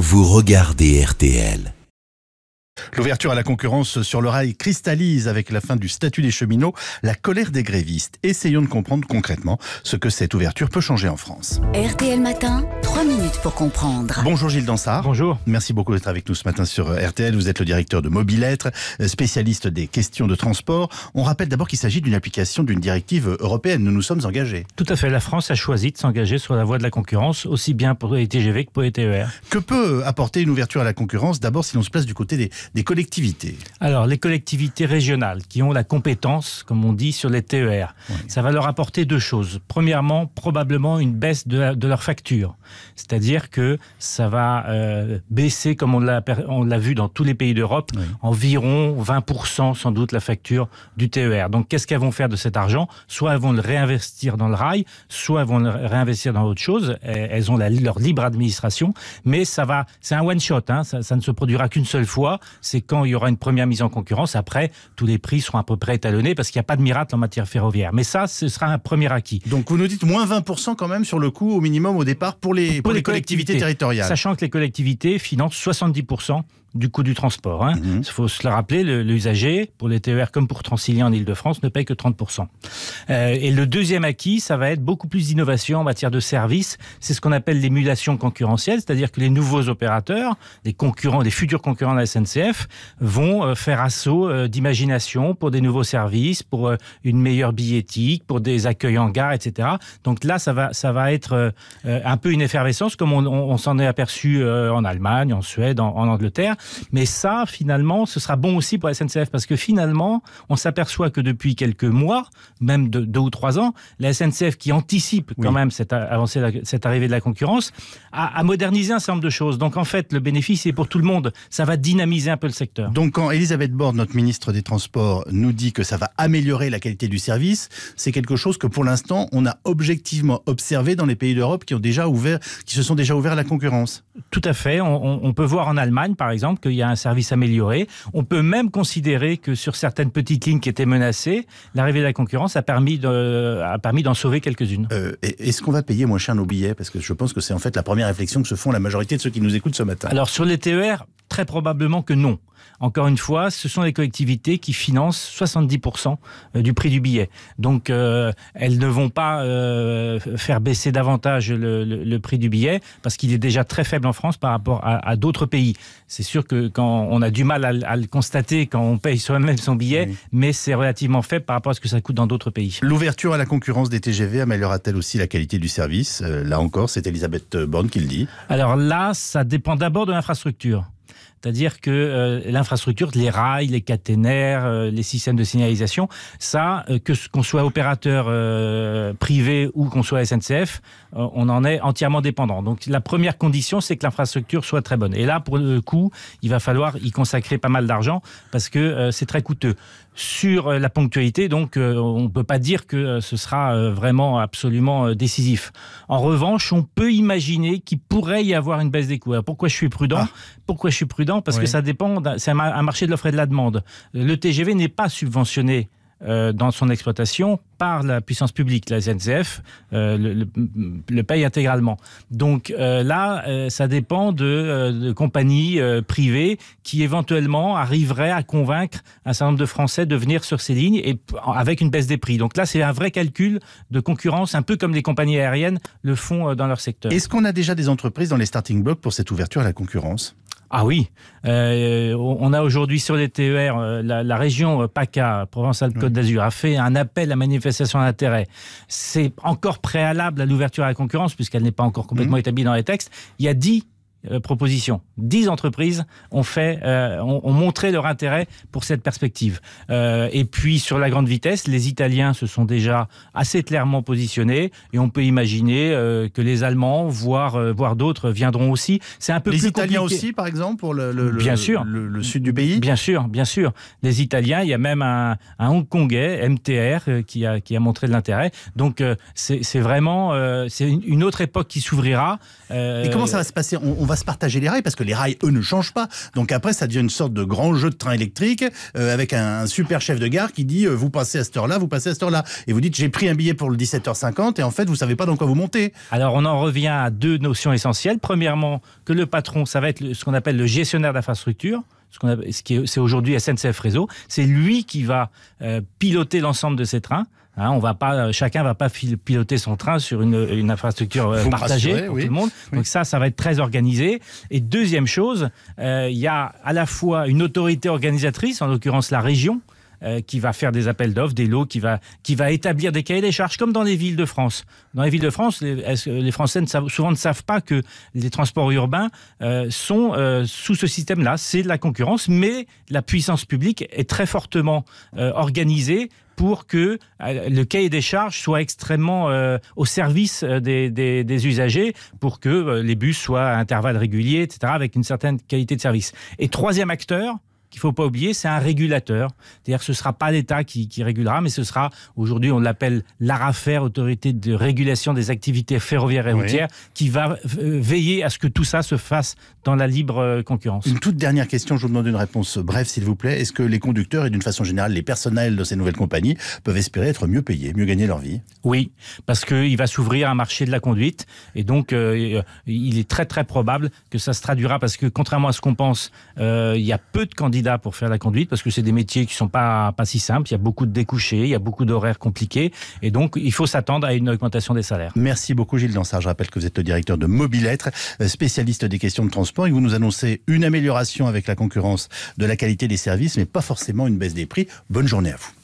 vous regardez RTL. L'ouverture à la concurrence sur le rail cristallise avec la fin du statut des cheminots la colère des grévistes. Essayons de comprendre concrètement ce que cette ouverture peut changer en France. RTL Matin, 3 minutes pour comprendre. Bonjour Gilles Dansard. Bonjour. Merci beaucoup d'être avec nous ce matin sur RTL. Vous êtes le directeur de Mobilettre, spécialiste des questions de transport. On rappelle d'abord qu'il s'agit d'une application d'une directive européenne. Nous nous sommes engagés. Tout à fait. La France a choisi de s'engager sur la voie de la concurrence, aussi bien pour les TGV que pour les TER. Que peut apporter une ouverture à la concurrence D'abord, si l'on se place du côté des, collectivités Alors, les collectivités régionales qui ont la compétence, comme on dit, sur les TER, ça va leur apporter deux choses. Premièrement, probablement une baisse de, leur facture. C'est-à-dire que ça va euh, baisser, comme on l'a vu dans tous les pays d'Europe, environ 20% sans doute la facture du TER. Donc, qu'est-ce qu'elles vont faire de cet argent Soit elles vont le réinvestir dans le rail, soit elles vont le réinvestir dans autre chose. Elles ont leur libre administration, mais ça va, c'est un one-shot, hein. ça, ça ne se produira qu'une seule fois c'est quand il y aura une première mise en concurrence. Après, tous les prix seront à peu près étalonnés parce qu'il n'y a pas de miracle en matière ferroviaire. Mais ça, ce sera un premier acquis. Donc vous nous dites moins 20% quand même sur le coût au minimum au départ pour les, collectivités, collectivités territoriales. Sachant que les collectivités financent 70% du coût du transport. Hein. Mhm. Il faut se le rappeler, l'usager, pour les TER comme pour Transilien en Ile-de-France, ne paye que 30%. Euh, et le deuxième acquis, ça va être beaucoup plus d'innovation en matière de services. C'est ce qu'on appelle l'émulation concurrentielle, c'est-à-dire que les nouveaux opérateurs, les concurrents, les futurs concurrents de la SNCF, vont euh, faire assaut euh, d'imagination pour des nouveaux services, pour une meilleure billettique, pour des accueils en gare, etc. Donc là, ça va, ça va être un peu une effervescence, comme on, s'en est aperçu en Allemagne, en Suède, en Angleterre. Mais ça, finalement, ce sera bon aussi pour la SNCF parce que finalement, on s'aperçoit que depuis quelques mois, même de, deux, ou trois ans, la SNCF qui anticipe quand même cette avancée, cette arrivée de la concurrence, a, modernisé un certain nombre de choses. Donc en fait, le bénéfice est pour tout le monde. Ça va dynamiser un peu le secteur. Donc quand Elisabeth Borne, notre ministre des Transports, nous dit que ça va améliorer la qualité du service, c'est quelque chose que pour l'instant, on a objectivement observé dans les pays d'Europe qui ont déjà ouvert, qui se sont déjà ouverts à la concurrence. Tout à fait. on peut voir en Allemagne, par exemple qu'il y a un service amélioré. On peut même considérer que sur certaines petites lignes qui étaient menacées, l'arrivée de la concurrence a permis d'en sauver quelques-unes. Euh, est-ce qu'on va payer moins cher nos billets Parce que je pense que c'est en fait la première réflexion que se font la majorité de ceux qui nous écoutent ce matin. Alors sur les TER, Très probablement que non. Encore une fois, ce sont les collectivités qui financent 70% euh, du prix du billet. Donc, euh, elles ne vont pas euh, faire baisser davantage le, prix du billet parce qu'il est déjà très faible en France par rapport à, d'autres pays. C'est sûr que quand on a du mal à, le constater quand on paye soi-même son billet, mais c'est relativement faible par rapport à ce que ça coûte dans d'autres pays. L'ouverture à la concurrence des TGV améliorera-t-elle aussi la qualité du service Là encore, c'est Elisabeth Borne qui le dit. Alors là, ça dépend d'abord de l'infrastructure. C'est-à-dire que euh, l'infrastructure, les rails, les caténaires, euh, les systèmes de signalisation, ça, euh, que qu'on soit opérateur privé ou qu'on soit SNCF, on en est entièrement dépendant. Donc la première condition, c'est que l'infrastructure soit très bonne. Et là, pour le coup, il va falloir y consacrer pas mal d'argent parce que c'est très coûteux. Sur la ponctualité, donc, on ne peut pas dire que ce sera vraiment absolument décisif. En revanche, on peut imaginer qu'il pourrait y avoir une baisse des coûts. pourquoi je suis prudent ah pourquoi je suis prudent Parce que ça dépend, c'est un marché de l'offre et de la demande. Le TGV n'est pas subventionné euh, dans son exploitation par la puissance publique. La ZNZF euh, le, paye intégralement. Donc euh, là, ça dépend de, compagnies privées qui éventuellement arriveraient à convaincre un certain nombre de Français de venir sur ces lignes et avec une baisse des prix. Donc là, c'est un vrai calcul de concurrence, un peu comme les compagnies aériennes le font dans leur secteur. Est-ce qu'on a déjà des entreprises dans les starting blocks pour cette ouverture à la concurrence ah oui, euh, on a aujourd'hui sur les TER, euh, la, région euh, PACA, Provence-Alpes-Côte d'Azur, a fait un appel à manifestation d'intérêt. C'est encore préalable à l'ouverture à la concurrence, puisqu'elle n'est pas encore complètement mhm. établie dans les textes. Il y a dix euh, propositions. Dix entreprises ont, fait, euh, ont, montré leur intérêt pour cette perspective. Euh, et puis sur la grande vitesse, les Italiens se sont déjà assez clairement positionnés et on peut imaginer que les Allemands, voire, voire d'autres, viendront aussi. C'est un peu les Italiens aussi, par exemple, pour le, bien sûr. Le, sud du pays Bien sûr, bien sûr. Les Italiens, il y a même un, Hongkongais, MTR, qui a, qui a montré de l'intérêt. Donc c'est vraiment c'est une autre époque qui s'ouvrira. et comment ça va se passer on on va se partager les rails parce que les rails, eux, ne changent pas. Donc après, ça devient une sorte de grand jeu de train électrique euh, avec un, super chef de gare qui dit euh, vous passez à cette heure-là, vous passez à cette heure-là. Et vous dites j'ai pris un billet pour le 17h50 et en fait, vous ne savez pas dans quoi vous montez. Alors on en revient à deux notions essentielles. Premièrement, que le patron, ça va être ce qu'on appelle le gestionnaire d'infrastructure ce, qui est, c'est aujourd'hui SNCF Réseau, c'est lui qui va euh, piloter l'ensemble de ces trains Hein, on va pas, euh, chacun va pas piloter son train sur une, infrastructure euh, partagée pour tout le monde. Donc ça, ça va être très organisé. Et deuxième chose, euh, il y a à la fois une autorité organisatrice, en l'occurrence la région, qui va faire des appels d'offres, des lots, qui va, qui va établir des cahiers des charges, comme dans les villes de France. Dans les villes de France, les, Français savent, souvent ne savent pas que les transports urbains sont sous ce système-là. C'est de la concurrence, mais la puissance publique est très fortement organisée pour que euh, le cahier des charges soit extrêmement euh, au service euh, des, usagers, pour que les bus soient à intervalles réguliers, etc., avec une certaine qualité de service. Et troisième acteur, qu'il faut pas oublier, c'est un régulateur. C'est-à-dire que ce sera pas l'État qui, régulera, mais ce sera, aujourd'hui, on l'appelle l'ARAFER, Autorité de régulation des activités ferroviaires et routières, qui va euh, veiller à ce que tout ça se fasse dans la libre euh, concurrence. Une toute dernière question, je vous demande une réponse brève, s'il vous plaît. Est-ce que les conducteurs et d'une façon générale les personnels de ces nouvelles compagnies peuvent espérer être mieux payés, mieux gagner leur vie Oui, parce qu'il va s'ouvrir un marché de la conduite et donc euh, il est très très probable que ça se traduira parce que contrairement à ce qu'on pense, il y a peu de candidats pour faire la conduite parce que c'est des métiers qui ne sont pas, pas si simples. Il y a beaucoup de découchés, il y a beaucoup d'horaires compliqués. Et donc, il faut s'attendre à une augmentation des salaires. Merci beaucoup, Gilles Dansard. Je rappelle que vous êtes le directeur de Mobilettre, euh, spécialiste des questions de transport. Et vous nous annoncez une amélioration avec la concurrence de la qualité des services, mais pas forcément une baisse des prix. Bonne journée à vous.